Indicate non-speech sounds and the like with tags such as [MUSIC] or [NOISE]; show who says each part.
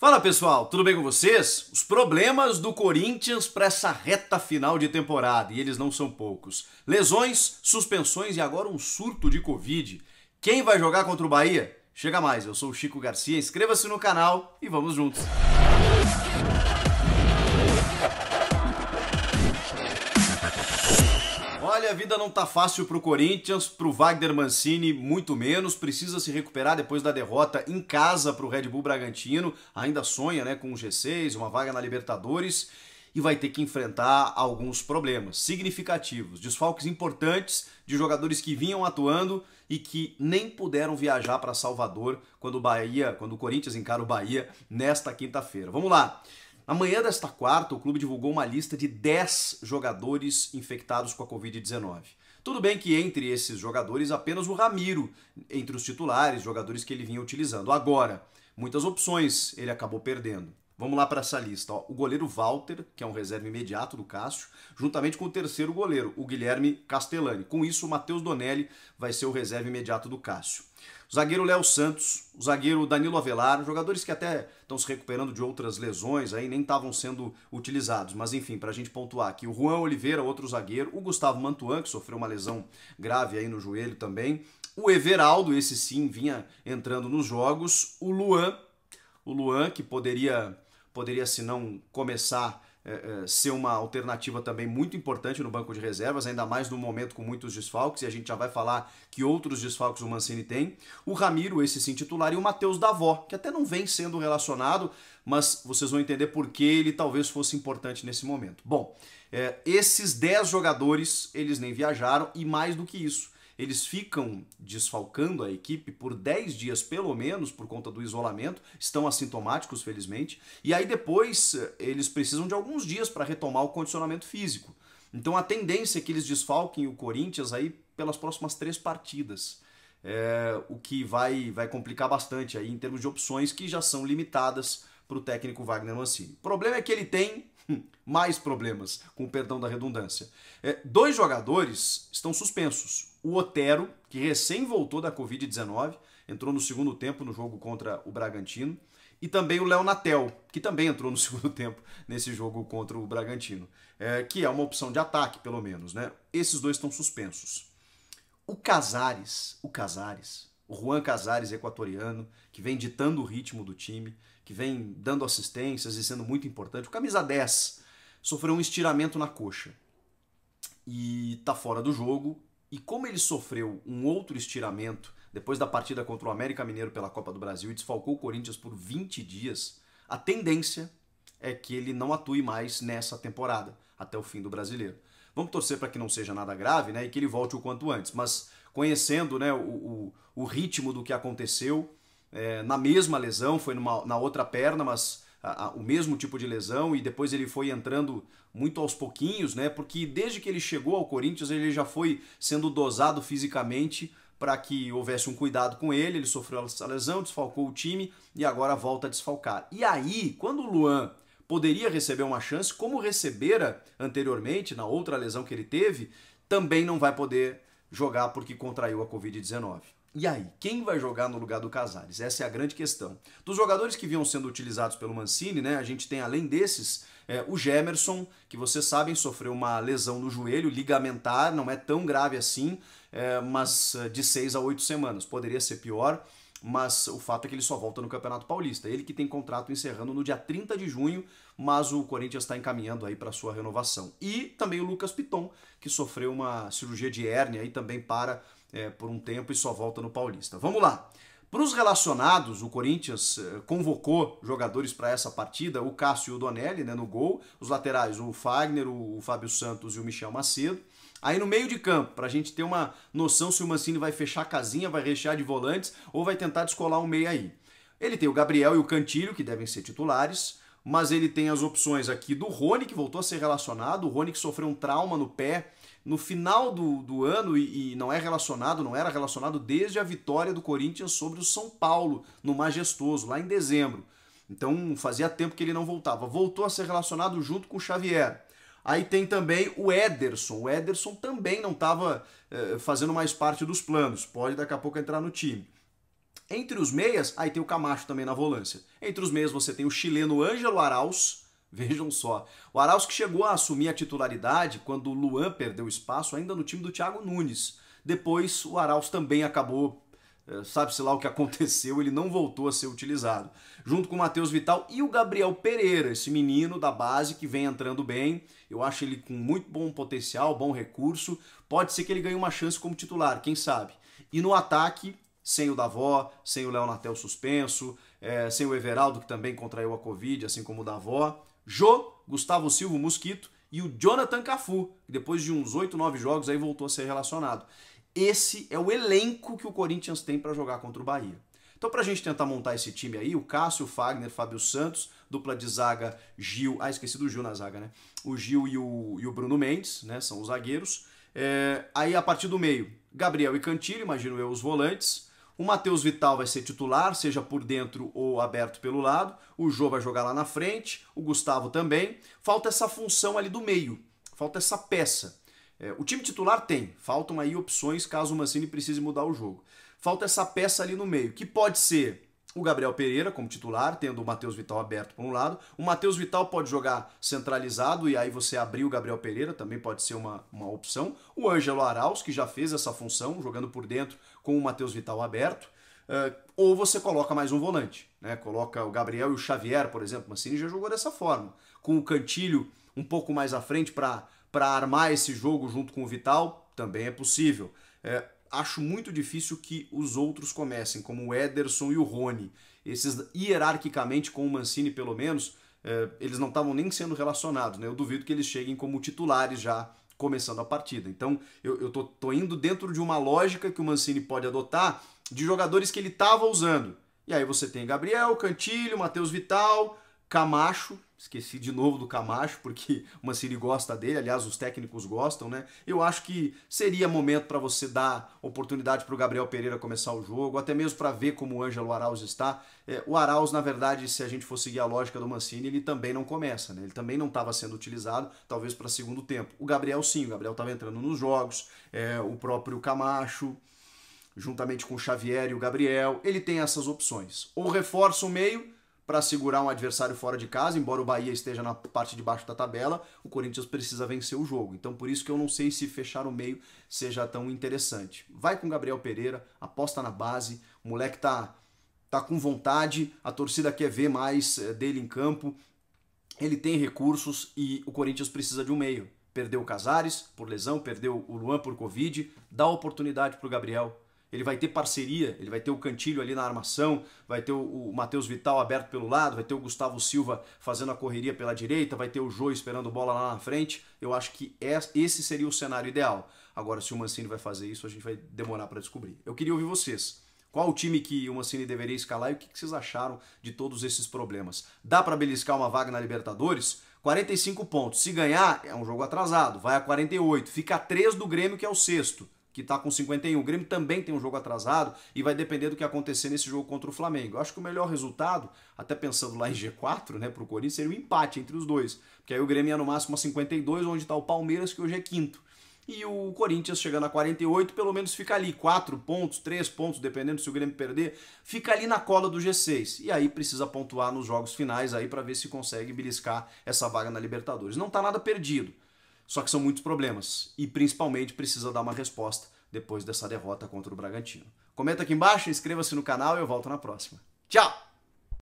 Speaker 1: Fala pessoal, tudo bem com vocês? Os problemas do Corinthians para essa reta final de temporada, e eles não são poucos: lesões, suspensões e agora um surto de Covid. Quem vai jogar contra o Bahia? Chega mais, eu sou o Chico Garcia, inscreva-se no canal e vamos juntos! a vida não tá fácil pro Corinthians, pro Wagner Mancini muito menos, precisa se recuperar depois da derrota em casa pro Red Bull Bragantino, ainda sonha, né, com um G6, uma vaga na Libertadores e vai ter que enfrentar alguns problemas significativos, desfalques importantes de jogadores que vinham atuando e que nem puderam viajar para Salvador quando o Bahia, quando o Corinthians encara o Bahia nesta quinta-feira. Vamos lá. Na manhã desta quarta, o clube divulgou uma lista de 10 jogadores infectados com a Covid-19. Tudo bem que entre esses jogadores apenas o Ramiro, entre os titulares, jogadores que ele vinha utilizando. Agora, muitas opções ele acabou perdendo. Vamos lá para essa lista. Ó. O goleiro Walter, que é um reserva imediato do Cássio, juntamente com o terceiro goleiro, o Guilherme Castellani. Com isso, o Matheus Donelli vai ser o reserva imediato do Cássio. O zagueiro Léo Santos, o zagueiro Danilo Avelar, jogadores que até estão se recuperando de outras lesões aí, nem estavam sendo utilizados. Mas enfim, para a gente pontuar aqui, o Juan Oliveira, outro zagueiro, o Gustavo Mantuan, que sofreu uma lesão grave aí no joelho também, o Everaldo, esse sim, vinha entrando nos jogos, o Luan, o Luan que poderia poderia, se não começar, é, é, ser uma alternativa também muito importante no banco de reservas, ainda mais no momento com muitos desfalques, e a gente já vai falar que outros desfalques o Mancini tem. O Ramiro, esse sim titular, e o Matheus Davó, que até não vem sendo relacionado, mas vocês vão entender por que ele talvez fosse importante nesse momento. Bom, é, esses 10 jogadores, eles nem viajaram, e mais do que isso, eles ficam desfalcando a equipe por 10 dias pelo menos por conta do isolamento, estão assintomáticos felizmente, e aí depois eh, eles precisam de alguns dias para retomar o condicionamento físico. Então a tendência é que eles desfalquem o Corinthians aí pelas próximas três partidas. É, o que vai, vai complicar bastante aí em termos de opções que já são limitadas para o técnico Wagner Mancini. O problema é que ele tem [LAUGHS] mais problemas, com o perdão da redundância. É, dois jogadores estão suspensos o Otero, que recém voltou da Covid-19, entrou no segundo tempo no jogo contra o Bragantino, e também o Léo Natel, que também entrou no [LAUGHS] segundo tempo nesse jogo contra o Bragantino, é, que é uma opção de ataque, pelo menos, né? Esses dois estão suspensos. O Casares, o Casares, o Juan Casares, equatoriano, que vem ditando o ritmo do time, que vem dando assistências e sendo muito importante. O camisa 10 sofreu um estiramento na coxa e tá fora do jogo e como ele sofreu um outro estiramento depois da partida contra o América Mineiro pela Copa do Brasil e desfalcou o Corinthians por 20 dias, a tendência é que ele não atue mais nessa temporada, até o fim do brasileiro. Vamos torcer para que não seja nada grave né, e que ele volte o quanto antes, mas conhecendo né, o, o, o ritmo do que aconteceu, é, na mesma lesão, foi numa, na outra perna, mas a, a, o mesmo tipo de lesão e depois ele foi entrando muito aos pouquinhos, né? Porque desde que ele chegou ao Corinthians ele já foi sendo dosado fisicamente para que houvesse um cuidado com ele. Ele sofreu essa lesão, desfalcou o time e agora volta a desfalcar. E aí, quando o Luan poderia receber uma chance, como recebera anteriormente na outra lesão que ele teve, também não vai poder jogar porque contraiu a Covid-19. E aí, quem vai jogar no lugar do Casares? Essa é a grande questão. Dos jogadores que vinham sendo utilizados pelo Mancini, né, a gente tem além desses é, o Gemerson, que vocês sabem sofreu uma lesão no joelho ligamentar, não é tão grave assim, é, mas é, de seis a oito semanas, poderia ser pior mas o fato é que ele só volta no Campeonato Paulista. Ele que tem contrato encerrando no dia 30 de junho, mas o Corinthians está encaminhando aí para sua renovação. E também o Lucas Piton, que sofreu uma cirurgia de hérnia e também para é, por um tempo e só volta no Paulista. Vamos lá. Para os relacionados, o Corinthians é, convocou jogadores para essa partida, o Cássio e o Donelli né, no gol, os laterais, o Fagner, o Fábio Santos e o Michel Macedo. Aí no meio de campo, para a gente ter uma noção se o Mancini vai fechar a casinha, vai rechear de volantes ou vai tentar descolar um meia aí. Ele tem o Gabriel e o Cantilho, que devem ser titulares, mas ele tem as opções aqui do Rony, que voltou a ser relacionado, o Rony que sofreu um trauma no pé no final do, do ano e, e não é relacionado, não era relacionado desde a vitória do Corinthians sobre o São Paulo, no Majestoso, lá em dezembro. Então fazia tempo que ele não voltava. Voltou a ser relacionado junto com o Xavier. Aí tem também o Ederson. O Ederson também não estava eh, fazendo mais parte dos planos. Pode daqui a pouco entrar no time. Entre os meias, aí tem o Camacho também na volância. Entre os meias você tem o chileno Ângelo Arauz. [LAUGHS] Vejam só. O Arauz que chegou a assumir a titularidade quando o Luan perdeu espaço ainda no time do Thiago Nunes. Depois o Arauz também acabou é, sabe-se lá o que aconteceu, ele não voltou a ser utilizado. Junto com o Matheus Vital e o Gabriel Pereira, esse menino da base que vem entrando bem, eu acho ele com muito bom potencial, bom recurso, pode ser que ele ganhe uma chance como titular, quem sabe. E no ataque, sem o Davó, sem o Leonatel suspenso, é, sem o Everaldo, que também contraiu a Covid, assim como o Davó, Jô, Gustavo Silva, Mosquito, e o Jonathan Cafu, que depois de uns 8, 9 jogos aí voltou a ser relacionado. Esse é o elenco que o Corinthians tem para jogar contra o Bahia. Então, para a gente tentar montar esse time aí, o Cássio, o Fagner, Fábio Santos, dupla de zaga, Gil. Ah, esqueci do Gil na zaga, né? O Gil e o, e o Bruno Mendes, né? São os zagueiros. É, aí, a partir do meio, Gabriel e Cantilho, imagino eu, os volantes. O Matheus Vital vai ser titular, seja por dentro ou aberto pelo lado. O Jô vai jogar lá na frente, o Gustavo também. Falta essa função ali do meio, falta essa peça. É, o time titular tem, faltam aí opções caso o Mancini precise mudar o jogo. Falta essa peça ali no meio, que pode ser o Gabriel Pereira como titular, tendo o Matheus Vital aberto por um lado. O Matheus Vital pode jogar centralizado e aí você abrir o Gabriel Pereira, também pode ser uma, uma opção. O Ângelo Arauz, que já fez essa função, jogando por dentro com o Matheus Vital aberto. Uh, ou você coloca mais um volante, né? Coloca o Gabriel e o Xavier, por exemplo. Mancini já jogou dessa forma, com o Cantilho um pouco mais à frente para para armar esse jogo junto com o Vital, também é possível. É, acho muito difícil que os outros comecem, como o Ederson e o Rony. Esses, hierarquicamente, com o Mancini pelo menos, é, eles não estavam nem sendo relacionados. Né? Eu duvido que eles cheguem como titulares já começando a partida. Então, eu, estou tô, tô indo dentro de uma lógica que o Mancini pode adotar de jogadores que ele estava usando. E aí você tem Gabriel, Cantilho, Matheus Vital, Camacho, esqueci de novo do Camacho, porque [LAUGHS] o Mancini gosta dele, aliás, os técnicos gostam, né? Eu acho que seria momento para você dar oportunidade para o Gabriel Pereira começar o jogo, até mesmo para ver como o Ângelo Arauz está. É, o Arauz, na verdade, se a gente for seguir a lógica do Mancini, ele também não começa, né? Ele também não estava sendo utilizado, talvez para segundo tempo. O Gabriel sim, o Gabriel estava entrando nos jogos, é, o próprio Camacho, juntamente com o Xavier e o Gabriel, ele tem essas opções. Ou reforça o meio para segurar um adversário fora de casa, embora o Bahia esteja na parte de baixo da tabela, o Corinthians precisa vencer o jogo. Então por isso que eu não sei se fechar o meio seja tão interessante. Vai com Gabriel Pereira, aposta na base, o moleque tá tá com vontade, a torcida quer ver mais eh, dele em campo. Ele tem recursos e o Corinthians precisa de um meio. Perdeu o Casares por lesão, perdeu o Luan por Covid, dá oportunidade para o Gabriel ele vai ter parceria, ele vai ter o Cantilho ali na armação, vai ter o, o Matheus Vital aberto pelo lado, vai ter o Gustavo Silva fazendo a correria pela direita, vai ter o Jô esperando bola lá na frente. Eu acho que esse seria o cenário ideal. Agora, se o Mancini vai fazer isso, a gente vai demorar para descobrir. Eu queria ouvir vocês. Qual o time que o Mancini deveria escalar e o que vocês acharam de todos esses problemas? Dá para beliscar uma vaga na Libertadores? 45 pontos. Se ganhar, é um jogo atrasado, vai a 48. Fica a 3 do Grêmio, que é o sexto que está com 51. O Grêmio também tem um jogo atrasado e vai depender do que acontecer nesse jogo contra o Flamengo. Eu acho que o melhor resultado, até pensando lá em G4, né, para o Corinthians, seria o um empate entre os dois. Porque aí o Grêmio ia no máximo a 52, onde está o Palmeiras, que hoje é quinto. E o Corinthians chegando a 48, pelo menos fica ali, 4 pontos, 3 pontos, dependendo se o Grêmio perder, fica ali na cola do G6. E aí precisa pontuar nos jogos finais aí para ver se consegue beliscar essa vaga na Libertadores. Não está nada perdido só que são muitos problemas e principalmente precisa dar uma resposta depois dessa derrota contra o Bragantino. Comenta aqui embaixo, inscreva-se no canal e eu volto na próxima. Tchau!